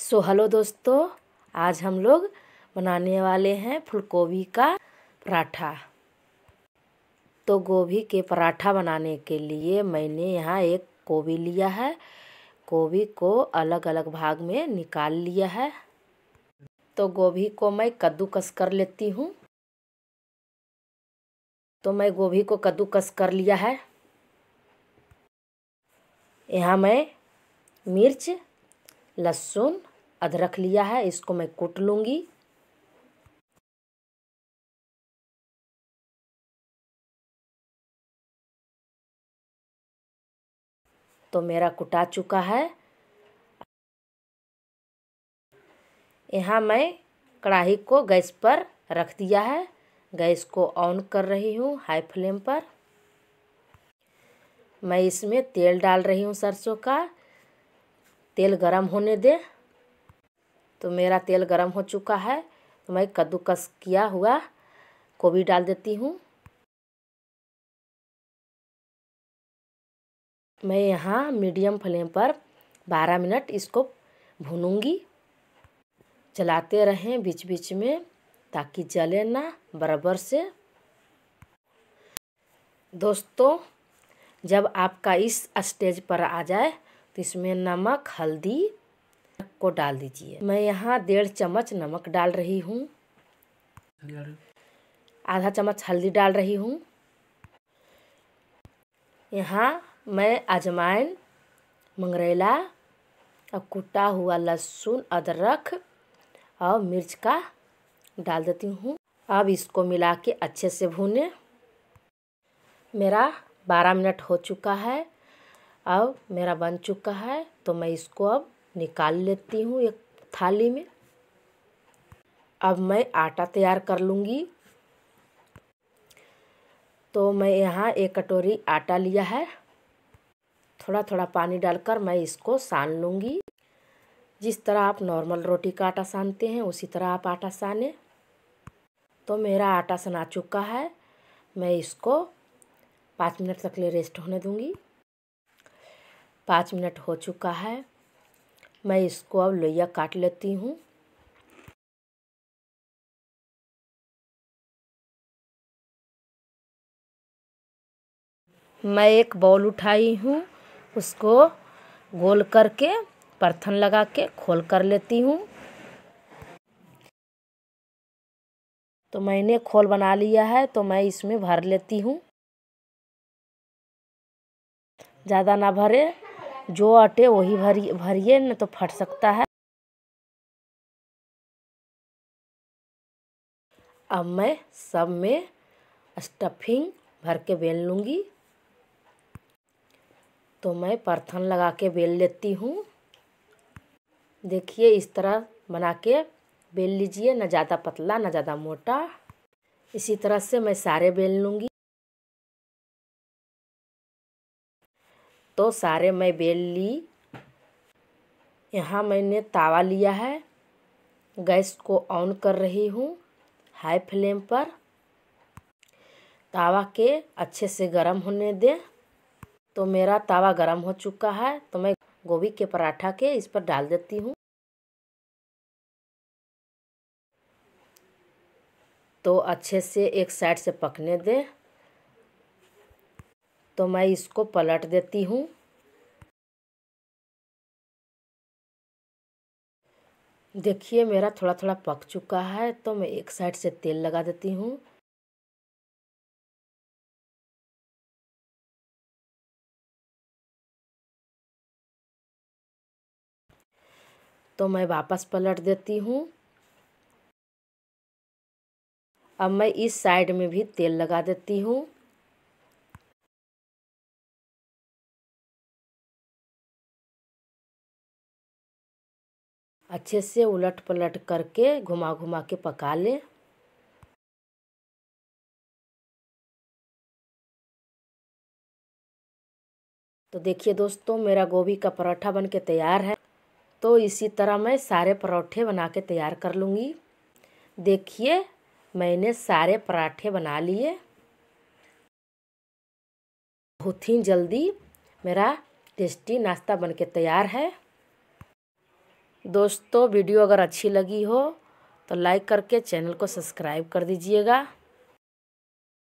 so hello दोस्तों आज हम लोग बनाने वाले हैं फूलगोभी का पराठा तो गोभी के पराठा बनाने के लिए मैंने यहाँ एक गोभी लिया है गोभी को अलग अलग भाग में निकाल लिया है तो गोभी को मैं कद्दूकस कर लेती हूँ तो मैं गोभी को कद्दूकस कर लिया है यहाँ मैं मिर्च लहसुन अदरक लिया है इसको मैं कूट लूँगी तो मेरा कुटा चुका है यहाँ मैं कढ़ाई को गैस पर रख दिया है गैस को ऑन कर रही हूँ हाई फ्लेम पर मैं इसमें तेल डाल रही हूँ सरसों का तेल गरम होने दें तो मेरा तेल गर्म हो चुका है तो मैं कद्दूकस किया हुआ गोभी डाल देती हूँ मैं यहाँ मीडियम फ्लेम पर बारह मिनट इसको भूनूंगी चलाते रहें बीच बीच में ताकि जले ना बराबर से दोस्तों जब आपका इस स्टेज पर आ जाए तो इसमें नमक हल्दी को डाल दीजिए मैं यहाँ डेढ़ चम्मच नमक डाल रही हूँ आधा चम्मच हल्दी डाल रही हूँ यहाँ मैं अजमाइन मंगरेला और कुटा हुआ लहसुन अदरक और मिर्च का डाल देती हूँ अब इसको मिला के अच्छे से भूने मेरा बारह मिनट हो चुका है अब मेरा बन चुका है तो मैं इसको अब निकाल लेती हूँ एक थाली में अब मैं आटा तैयार कर लूँगी तो मैं यहाँ एक कटोरी आटा लिया है थोड़ा थोड़ा पानी डालकर मैं इसको सान लूँगी जिस तरह आप नॉर्मल रोटी का आटा सानते हैं उसी तरह आप आटा साने तो मेरा आटा सना चुका है मैं इसको पाँच मिनट तक ले रेस्ट होने दूँगी पाँच मिनट हो चुका है मैं इसको अब लोइया काट लेती हूँ मैं एक बॉल उठाई हूँ उसको गोल करके परथन लगा के खोल कर लेती हूँ तो मैंने खोल बना लिया है तो मैं इसमें भर लेती हूँ ज़्यादा ना भरे जो अटे वही भरी भरिए ना तो फट सकता है अब मैं सब में स्टफिंग भर के बेल लूँगी तो मैं परथन लगा के बेल लेती हूँ देखिए इस तरह बना के बेल लीजिए ना ज़्यादा पतला ना ज़्यादा मोटा इसी तरह से मैं सारे बेल लूँगी तो सारे मैं बेल ली यहाँ मैंने तावा लिया है गैस को ऑन कर रही हूँ हाई फ्लेम पर तावा के अच्छे से गर्म होने दें तो मेरा तावा गर्म हो चुका है तो मैं गोभी के पराठा के इस पर डाल देती हूँ तो अच्छे से एक साइड से पकने दें तो मैं इसको पलट देती हूँ देखिए मेरा थोड़ा थोड़ा पक चुका है तो मैं एक साइड से तेल लगा देती हूँ तो मैं वापस पलट देती हूँ अब मैं इस साइड में भी तेल लगा देती हूँ अच्छे से उलट पलट करके घुमा घुमा के पका लें तो देखिए दोस्तों मेरा गोभी का पराठा बन के तैयार है तो इसी तरह मैं सारे पराठे बना के तैयार कर लूँगी देखिए मैंने सारे पराठे बना लिए बहुत ही जल्दी मेरा टेस्टी नाश्ता बन के तैयार है दोस्तों वीडियो अगर अच्छी लगी हो तो लाइक करके चैनल को सब्सक्राइब कर दीजिएगा